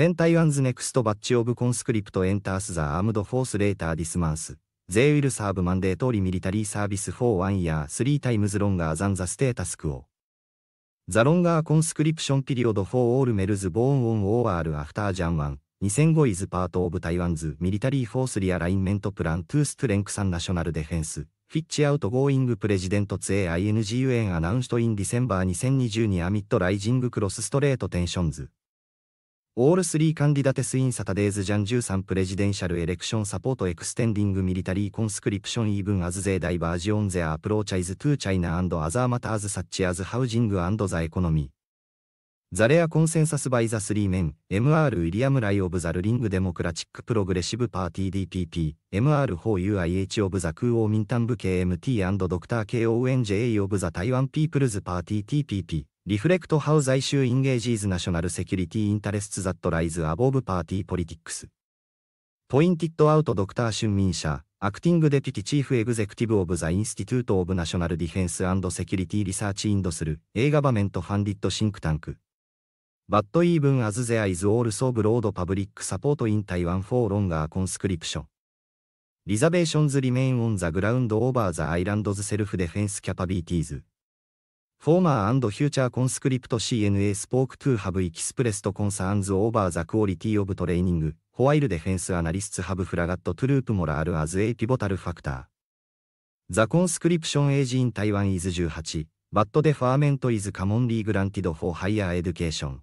フェンタイワンズネクストバッチオブコンスクリプトエンタースザアームドフォースレーターディスマンス。ゼイウィルサーブマンデートリミリタリーサービスフォーワンイヤースリータイムズロンガーザンザステータスクを。ザロンガーコンスクリプションピリオドフォーオールメルズボーンオンオーアールアフタージャンワン。2005イズパートオブタイワンズミリタリーフォースリアラインメントプラントゥーストレンクサンナショナルデフェンス。フィッチアウトゴーイングプレジデントツエイ・イン・グ・クロスストレートテンションズ。オール3カンディダテスインサタデーズジャン13プレジデンシャルエレクションサポートエクステンディングミリタリーコンスクリプションイーブンアズゼーダイバージオンゼアアプローチャイズトゥーチャイナアンドアザーマターズサッチアズハウジングアンドザエコノミー。ザレアコンセンサスバイザスリーメン、MR ウィリアムライオブザルリングデモクラチックプログレシブパーティー DPP、MR4UIH オブザ空王民間部 KMT& ドクター KONJA オブザ台湾ピープルズパーティー TPP。リフレクトハウザイシューインゲージーズナショナルセキュリティインタレスツザットライズアボーブパーティーポリティックス。ポインティットアウトドクター・シュンミン社、アクティングデピティチーフエグゼクティブオブザ・インスティトゥート・オブ・ナショナル・ディフェンス・アンド・セキュリティ・リサーチ・インドする、A ガバメント・ファンディット・シンクタンク。バッド・イーブン・アズ・ゼア・イズ・オール・ソーブ・ロード・パブリック・サポート・イン・台湾・フォー・ロンガー・コンスクリプション。リザベーションズ・リメイン・オン・ザ・グラウンド・オーバー・ザ・アイランドズ・セルフ・デフェンス・キャパビリティーズ。フォーマーフューチャーコンスクリプト CNA スポークトゥーハブエキスプレスとコンサーンズオーバーザクオリティオブトレーニング、ホワイルデフェンスアナリストハブフラガットトゥループモラールアズエピボタルファクター。ザコンスクリプションエージイン台湾イズ18、バットデファーメントイズカモンリーグランティドフォーハイヤーエデュケーション。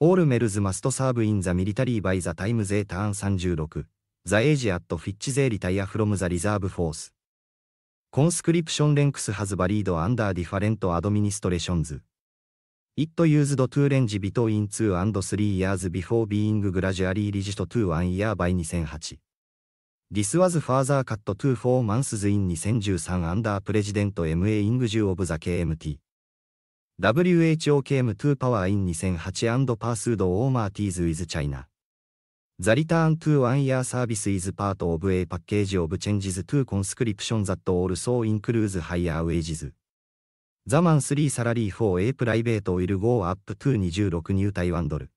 オールメルズマストサーブインザミリタリーバイザタイムゼーターン36、ザエージアットフィッチゼーリタイアフロムザリザーブフォース。コンスクリプションレンクスハズバリードアンダーディファレントアドミニストレーションズ。It used to range between 2 and 3 years before being gradually reduced to 1 year by 2008. This was further cut to 4 months in 2013 under President M.A. Ingju of the KMT. WHO came to power in 2008 and pursued all marties with China. The return to one year service is part of a package of changes to conscription that also includes higher wages. The monthly salary for a private will go up to 26 new Taiwan dollar.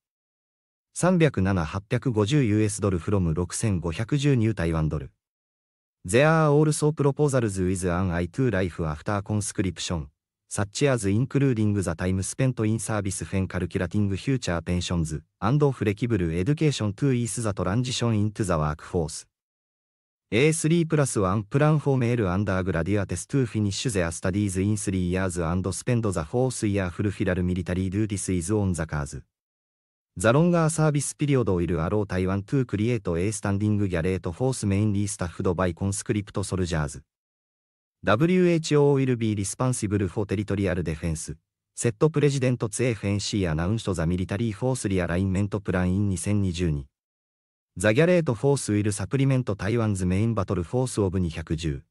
307,850 US ドル from 6,510 new Taiwan dollar. There are also proposals with an eye to life after conscription. such as including the time spent in service when calculating future pensions, and flexible education to ease the transition into the workforce. A3 plus 1 plan for male undergraduates to finish their studies in three years and spend the fourth year fulfill military duties is on the cards. The longer service period will allow Taiwan to create a standing garret o force mainly staffed by conscript soldiers. WHO will be responsible for territorial defense, said President ZFNC announced the military force realignment plan in 2022. The Garrett force will supplement Taiwan's main battle force of 210.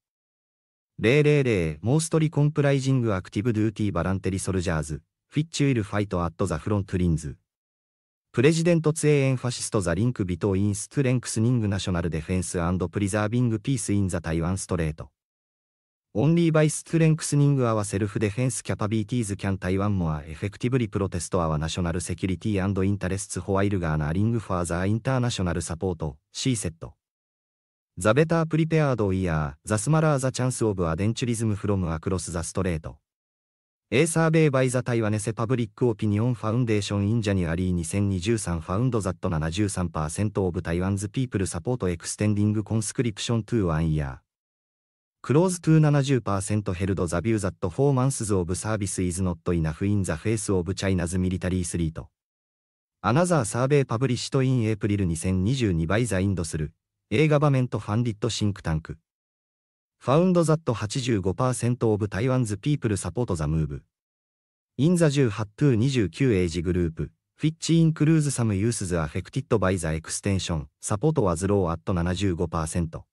000 mostly comprising active duty voluntary soldiers, f i t c h will fight at the front lines. President Tse e m p h a s i s e the link between strengthening national defense and preserving peace in the Taiwan Strait. Only by strengthening our self-defense capabilities can Taiwan more effectively protest our national security and interests while garnering further international support, she said. The better prepared we are, the smaller the chance of adventurism from across the strait. A survey by the Taiwanese Public Opinion Foundation in January 2023 found that 73% of Taiwan's people support extending conscription to one year. Close to 70% held the view that four months of service is not enough in the face of China's military threat. Another survey published in April 2022 by the Indus, a government funded think tank. Found that 85% of Taiwan's people support the move. In the 18 to 29 age group, which includes some youths affected by the extension, support was low at 75%.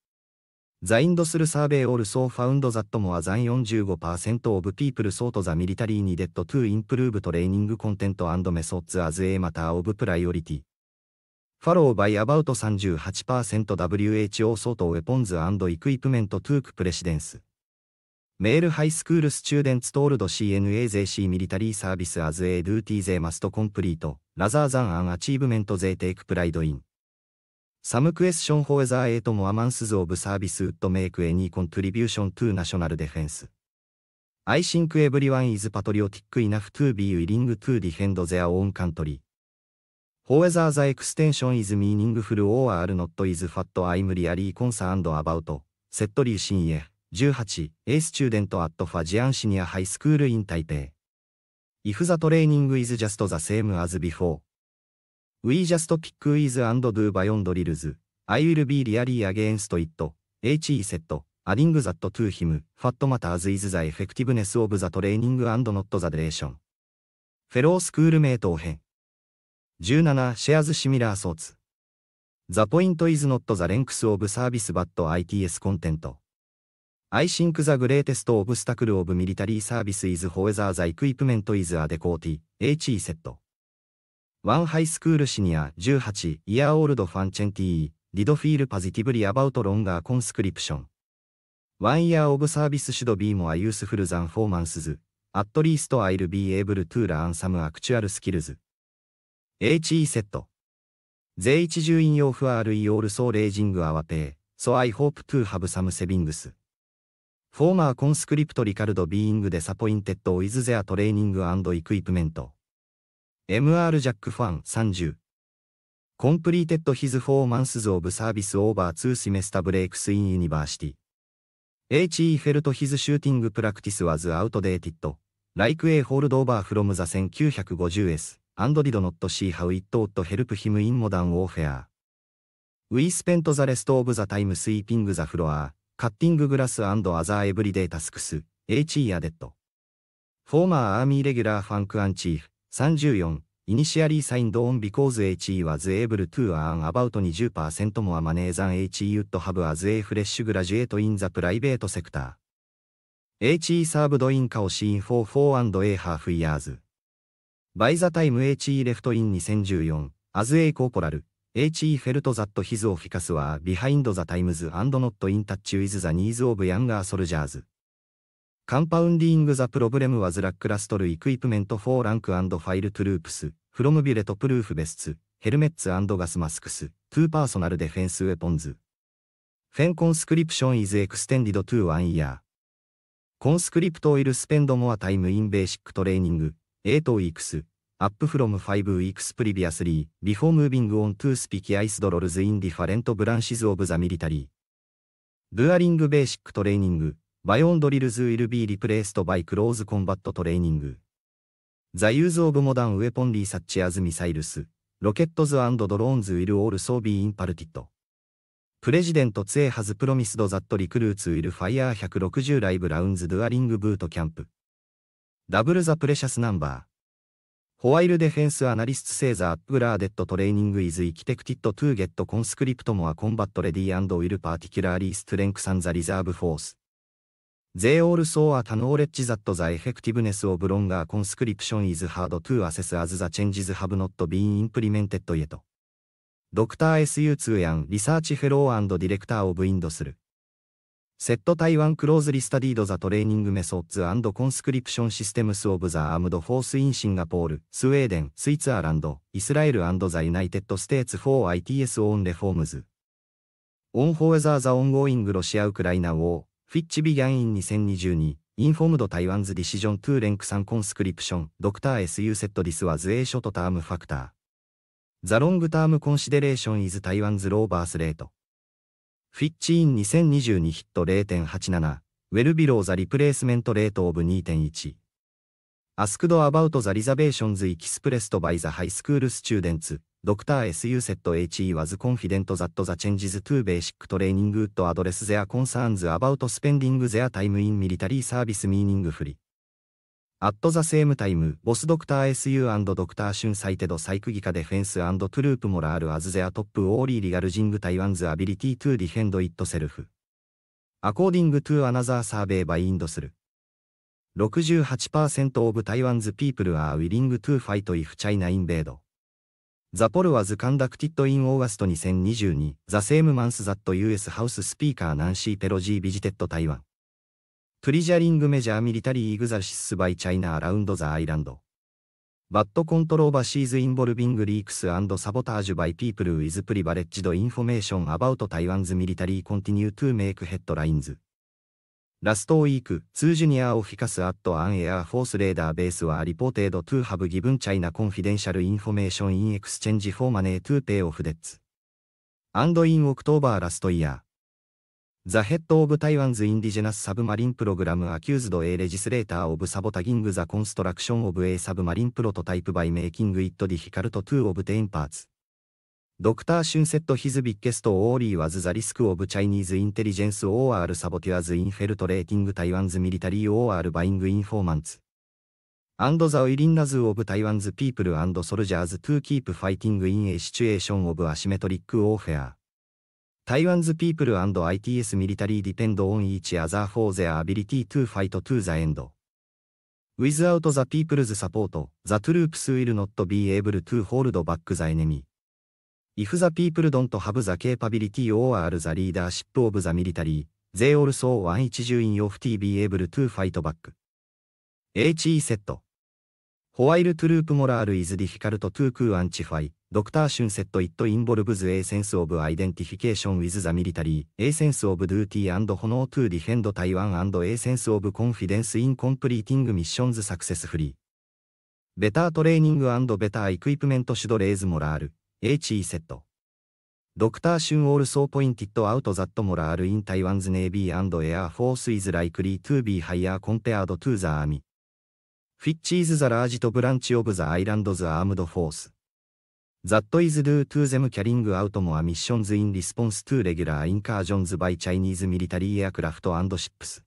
ザインドするサーベイオルソーファウンドザットモアザン45%オブピープルソートザミリタリーにデッドトゥインプルーブトレーニングコンテントアンドメソッツアズエーマターオブプライオリティファローバイアバウト 38%WHO ソートウェポンズアンドイクイプメントトゥークプレシデンスメールハイスクールスチューデンツトールド CNA ゼーシーミリタリーサービスアズエードゥーティーゼーマストコンプリートラザーザンアンアチーブメントゼーテイクプライドイン Some question for the eight more months of service would make any contribution to national defense. I think everyone is patriotic enough to be willing to defend their own country. However, the extension is meaningful or are not is what I'm really concerned about, said Lee Shin-ye, 18, a student at Fajian Senior High School in Taipei. If the training is just the same as before, We just pick is and do beyond drills. I will be really against it. H.E. said, adding that to him, fat matters is the effectiveness of the training and not the duration. フェロースクール名答編。17. Shares similar sorts. The point is not the length of service but ITS content. I think the greatest obstacle of military service is however the equipment is adequate, H.E. said. ワンハイスクールシニア18イヤーオールドファンチェンティーリドフィールパジティブリアバウトロンガーコンスクリプション。ワンイヤーオブサービスシュドビーモアユースフルザンフォーマンスズ。アットリーストアイルビーエーブルトゥーラアンサムアクチュアルスキルズ。HE セット。税一重引用ールイオールソーレージングアワペー。So I hope to have some savings. Former conscript r i c イン d o being disappointed with t h e i MR ジャックファン30。コンプリーテッドヒズフォーマンスズオブサービスオーバーツーシメスタブレイクスインユニバーシティ。HE フェルトヒズシューティングプラクティスワズアウトデーティッド。Like a hold over from the 1950s and did not see how it would help him in modern warfare. We spent the rest of the time sweeping the floor, cutting grass and other everyday tasks, HE added. Former army regular Funk and Chief, 34. Initially signed on because HE was able to earn about 20% more money than HE would have as a fresh graduate in the private sector. HE served in Kaoshin for 4 and a half years. By the time HE left in 2014, as a corporal, HE felt that his office were behind the times and not in touch with the needs of younger soldiers. カンパウンディング・ザ・プロブレム・ワズ・ラック・ラストル・イクイプメント・フォー・ランク・アンド・ファイル・トゥループス、フロム・ビュレト・プルーフ・ベスツ、ヘルメッツ・アンド・ガス・マスクス、トゥー・パーソナル・デフェンス・ウェポンズ。フェン・コンスクリプション・イズ・エクステンディド・トゥ・ー・ワン・イヤー。コンスクリプト・オイル・スペンド・モア・タイム・イン・ベーシック・トレーニング、エイト・ウィークス、アップ・フロム・ファイブ・ウィークス・プリビアス・リー、ビフォー・ムービング・オン・トゥー・スピキ・アイス・ドロルズ・イン・ディファレント・ブランシズ・オブ・ザ・ミリタリー。ブアリング・ベーシック・トレーニング、バイオンドリルズ・ウィル・ビー・リプレイスト・バイ・クローズ・コンバット・トレーニング。ザ・ユーズ・オブ・モダン・ウェポン・リー・サッチ・アズ・ミサイルス、ロケットズ・アンド・ドローンズ・ウィル・オール・ソービー・イン・パルティット。プレジデント・ツェ・ハズ・プロミスド・ザット・リクルーツ・ウィル・ファイヤー・160ライブ・ラウンズ・ドゥアリング・ブート・キャンプ。ダブル・ザ・プレシャス・ナンバー。ホワイル・デフェンス・アナリスト・セーザー・アップ・グラーデット・トレーニング・イズ・イキテクティット・トゥ・ゲット・コンスクリプト・モア・コンバット・レディ・ウィル・パーティキュラーリー・ストレンクサンザ・リザーブ・フォース。They also acknowledge that the effectiveness of longer conscription is hard to assess as the changes have not been implemented yet. Dr. S. Yu Tsuyan, Research Fellow and Director of Indus. Set Taiwan closely studied the training methods and conscription systems of the armed force in Singapore, Sweden, Switzerland, Israel and the United States for ITS on reforms. On however the ongoing Russia-Ukraine war, フィッチビギャンイン2022インフォームド台湾ズディシジョントゥーレンクサンコンスクリプションドクター SU セットディスワズエーショトタームファクターザロングタームコンシデレーションイズ台湾ズローバースレートフィッチイン2022ヒット0.87ウェルビローザリプレイスメントレートオブ2.1アスクドアバウトザリザベーションズエキスプレストバイザハイスクールスチューデンツドクター S. U. セット H. E. was confident that the changes to basic training would address their concerns about spending their time in military service meaningfully. At the same time, both Dr. S.U. and Dr. Shun cited psychical defense and troop morale as their top worry regarding Taiwan's ability to defend itself. According to another survey by Indosl. 68% of Taiwan's people are willing to fight if China invade. ザポルはズ・カンダクティットイン・オーガスト2022、ザ・セームマンス・ザット・ユーエスハウス・スピーカー・ナンシー・ペロジー・ビジテッド・台湾。プリジャリング・メジャー・ミリタリー・イグザシス・バイ・チャイナ・アラウンド・ザ・アイランド。バッド・コントローバシーズ・インボルビング・リークス・アンド・サボタージュ・バイ・ピープル・ウィズ・プリバレッジド・インフォメーション・アバウト・台湾ズ・ミリタリー・コンティニュー・トゥ・メイク・ヘッドラインズ。ラストウィーク、ツージュニアオフィカスアットアンエアフォースレーダーベースはリポーテードトゥーハブギブンチャイナコンフィデンシャルインフォメーションインエクスチェンジフォーマネートゥーペイオフデッツ。アンドインオクトーバーラストイヤー。ザヘッドオブタイワンズインディジェナスサブマリンプログラムアキューズドエイレジスレーターオブサボタギングザコンストラクションオブエイサブマリンプロトタイプバイメイキングイットディヒカルトトゥーオブテインパーツ。ドクター・シュンセット・ヒズ・ビッケスト・オーリー・ワズ・ザ・リスク・オブ・チャイニーズ・インテリジェンス・オー・アール・サボティアズ・インフェルト・レーティング・タイワンズ・ミリタリー・オー・アール・バイング・インフォーマンツ。アンド・ザ・ウィリンナズ・オブ・タイワンズ・ピープル・アンド・ソルジャーズ・トゥー・キープ・ファイティング・イン・エ・シチュエーション・オブ・アシメトリック・オーフェア。台湾ズ・ピープル・アンド・ ITS・ ミリタリー・ディペンド・オン・イーチ・アザー・フォー・ゼア・アビリティ・トゥ・ファイト・トゥ・ザ・エンド。Without the people's support, the troops will not be able to hold back the enemy. If the people don't have the capability or are the leadership of the military, they also want e a 一重員 of T be able to fight back. HE セット While troop morale is difficult to quantify, Dr. Shun said it involves a sense of identification with the military, a sense of duty and honor to defend Taiwan and a sense of confidence in completing missions successfully. Better training and better equipment should raise morale. HE セット。ドクター・シュン・オール・ソー・ポインティットアウト・ザット・モラール・イン・タイワンズ・ネイビー・アンド・エア・フォース・イズ・ライクリー・トゥー・ビー・ハイヤー・コンペアード・トゥー・ザ・アーミ。フィッチーズ・ザ・ラージとブランチ・オブ・ザ・アイランド・ズアームド・フォース。ザット・イズ・ドゥ・トゥー・ゼム・キャリング・アウト・モア・ミッションズ・イン・リスポンス・トゥ・レギュラー・イン・カージョンズ・バイ・チャイニーズ・ミリタリー・エアクラフト・アンド・シップス。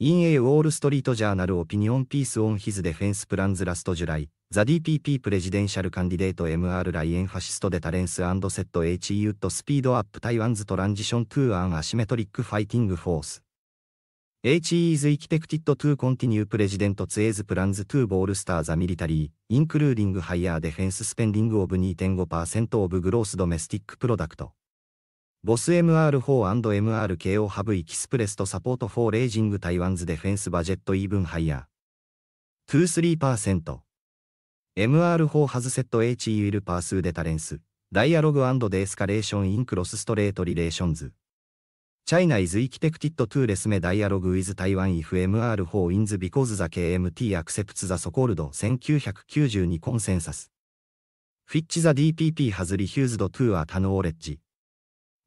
陰影ウォール・ストリート・ジャーナル・オピニオン・ピース・オン・ヒズ・デフェンス・プランズ・ラスト・ジュライ、ザ・ DPP・ プレジデンシャル・カンディデート・ MR・ ライ・エンファシスト・デ・タレンス・アンド・セット・ H・ ユット・スピード・アップ・タイワンズ・トランジション・トゥ・アン・アシメトリック・ファイティング・フォース。HE is expected to continue President s A's plans to b ー l s t e r the military, i n c l u ー。i n g h i g h ン r defense s p e n d i n ス・ of 2.5%ィ f gross domestic p r o ボス MR4&MRK o ハブエキスプレスとサポートフォーレイジング台湾ズデフェンスバジェットイーブンハイヤー。23%。MR4 ハズセット H イウィルパースーデタレンス。ダイアログデエスカレーションインクロスストレートリレーションズ。チャイナイズイキテクティットトゥーレスメダイアログウィズ台湾イフ MR4 インズビコーズザ KMT アクセプツザソコールド1992コンセンサス。フィッチザ DPP ハズリヒューズドトゥーアタノーレッジ。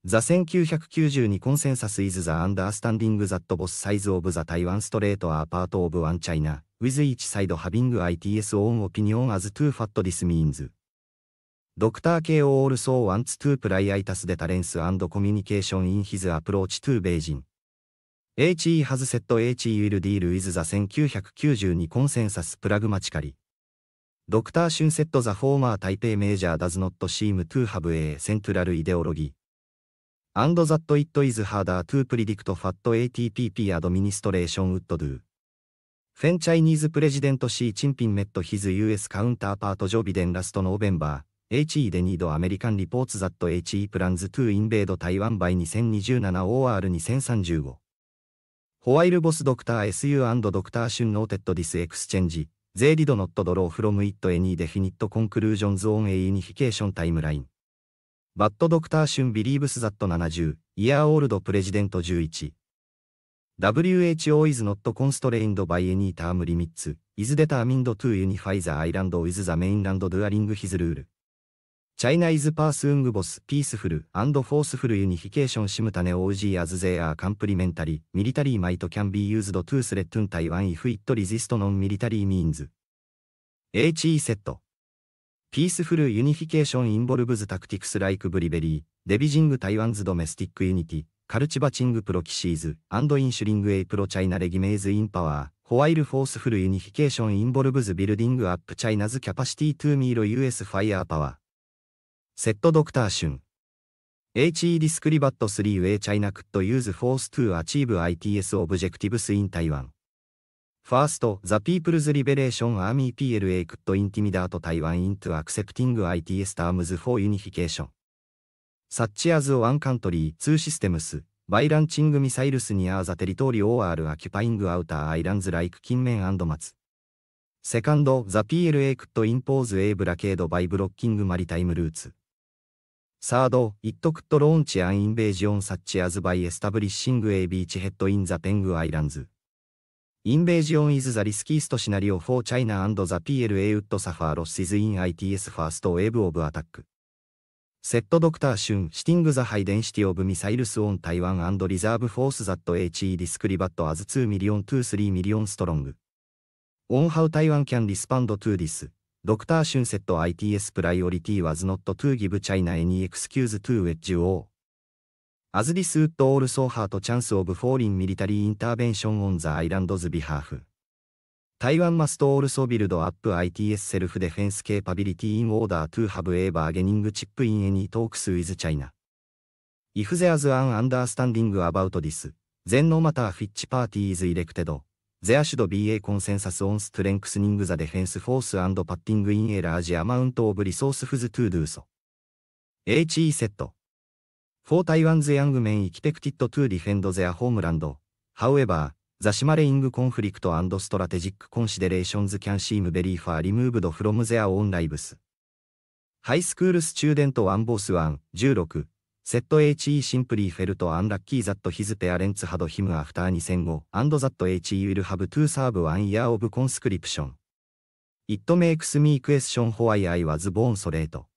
The 1992 consensus is the understanding that both sides of the Taiwan Strait are part of one China, with each side having its own opinion as to what this means. Dr. K. o also wants to prioritize deterrence and communication in his approach to Beijing. HE has said HE will deal with the 1992 consensus pragmatically. Dr. Shun said the former Taipei major does not seem to have a central ideology. アンドザットイッ t is h ー r d e r to predict fat ATPP administration would d フェンチャイニーズプレジデントシー・チンピンメットヒズ・ユーエスカウンターパート・ジョビデン・ラスト・ノーベンバー、HE デニード・アメリカン・リポーツ・ザット・ HE プランズ・トゥ・インベード・台湾バイ 2027OR2035。ホワイル・ボス・ドクター・ SU& ドクター・シュン・ノーテッド・ディス・エクスチェンジ、ゼイリド・ノット・ドロー・フロム・イット・エニー・デフィニット・コンクルージョンズ・オン・エイ・ユニフィケーション・タイムライン。バッドドクターシュンビリーブスザット70、イヤーオールドプレジデント11。WHO is not constrained by any term limits, is determined to unify the island with the mainland during his rule. China is pursuing both peaceful and forceful unification simultaneously as they are complementary, military might can be used to threaten Taiwan if it resists non-military means. HE セット Peaceful Unification Involves Tactics Like Bribery, Divising Taiwan's Domestic Unity, Cultivating Proxies, and Insuring a Pro-China Regimes in Power, While Forceful Unification Involves Building Up China's Capacity to Meet US Firepower. セットドクターシュン HE ディスクリバット 3way China could use force to achieve ITS objectives in Taiwan. ファースト、ザ・ピープルズ・リベレーション・アーミー・ PLA クッド・インティミダート・台湾・イントアクセプティング・ ITS・ タームズ・フォー・ユニフィケーション。サッチアズ・オ・アン・カントリー・ツー・システムス、バイランチング・ミサイルス・ニアー・ザ・テリトリオ・ー・アール・アキュパイング・アウター・アイランズ・ライク・キンメン・アンド・マツ。セカンド、ザ・ PLA クッド・インポーズ・エイ・ブラケード・バイ・ブロッキング・マリタイム・ルーツ。サード、イットクッド・ローンチ・アン・インベージオン・サッチアズ・バイ・エスタブリッシング・エイ・ビーチ・ヘッド・イン・ザ・ペング・アイランズ。インベージオン・イズ・ザ・リスキースト・シナリオ・フォー・チャイナ・アンド・ザ・ PLA・ ウッド・サファー・ロッシズ・イン・ ITS・ ファースト・ウェブ・オブ・アタック。セット・ドクター・シュン・シティング・ザ・ハイデンシティ・オブ・ミサイルス・オン・タイワン・アンド・リザーブ・フォース・ザット・ HE・ ディスクリバット・アズ・ツー・ミリオン・トゥー・スリー・ミリオン・ストロング。オン・ハウ・タイワン・キャン・リスパンド・トゥー・ディス。ドクター・シュン・セット・ ITS・ プライオリティ・ワズ・ノット・トゥー・ギブ・チャイナ・エニ・エクスキューズ・トゥー・ウェッジ・オー。As this would also hurt chance of foreign military intervention on the island's behalf. Taiwan must also build up ITS self-defense capability in order to have a bargaining chip in any talks with China. If there's an understanding about this, then no matter which party is elected, there should be a consensus on strengthening the defense force and putting in a large amount of resources to do so. HE セット For Taiwan's young men expected to defend their homeland. However, the simmering h conflict and strategic considerations can seem very far removed from their own lives. High school student one b o s s one, 16, said HE simply felt unlucky that his parents had him after 2005 and that HE will have to serve one year of conscription. It makes me question why I was born so late.